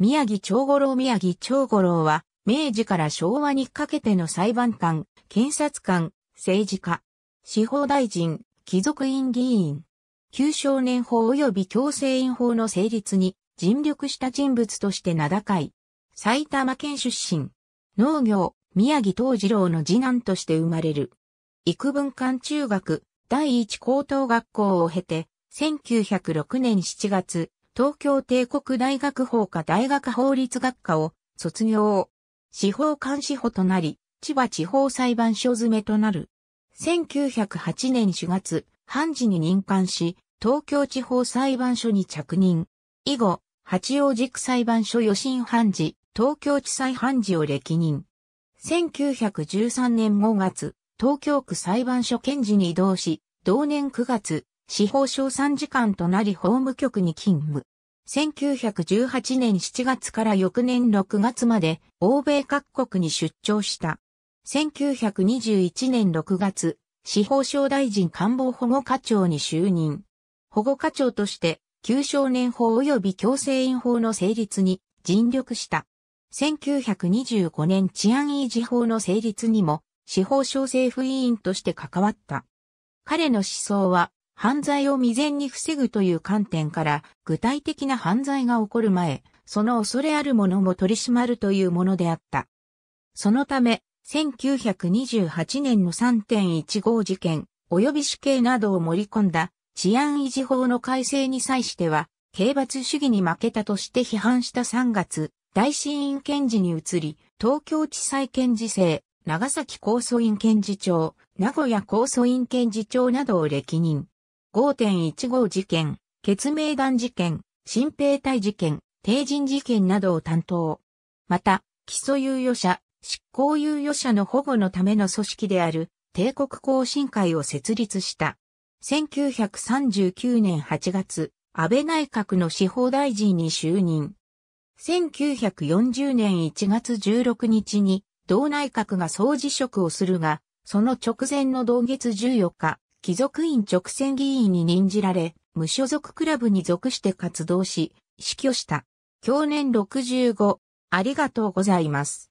宮城長五郎宮城長五郎は、明治から昭和にかけての裁判官、検察官、政治家、司法大臣、貴族院議員、旧少年法及び強制院法の成立に尽力した人物として名高い。埼玉県出身。農業、宮城東次郎の次男として生まれる。幾分館中学、第一高等学校を経て、1906年7月、東京帝国大学法科大学法律学科を卒業。司法監視法となり、千葉地方裁判所詰めとなる。1908年4月、判事に任官し、東京地方裁判所に着任。以後、八王子区裁判所予審判事、東京地裁判事を歴任。1913年5月、東京区裁判所検事に移動し、同年9月、司法省参事官となり法務局に勤務。1918年7月から翌年6月まで欧米各国に出張した。1921年6月、司法省大臣官房保護課長に就任。保護課長として、旧少年法及び強制院法の成立に尽力した。1925年治安維持法の成立にも司法省政府委員として関わった。彼の思想は犯罪を未然に防ぐという観点から、具体的な犯罪が起こる前、その恐れあるものも取り締まるというものであった。そのため、1928年の3.15事件、及び死刑などを盛り込んだ治安維持法の改正に際しては、刑罰主義に負けたとして批判した3月、大審院検事に移り、東京地裁検事制、長崎高訴院検事長、名古屋高訴院検事長などを歴任。5.15事件、血明弾事件、新兵隊事件、定人事件などを担当。また、基礎猶予者、執行猶予者の保護のための組織である帝国更新会を設立した。1939年8月、安倍内閣の司法大臣に就任。1940年1月16日に同内閣が総辞職をするが、その直前の同月14日、貴族院直選議員に任じられ、無所属クラブに属して活動し、死去した。享年65。ありがとうございます。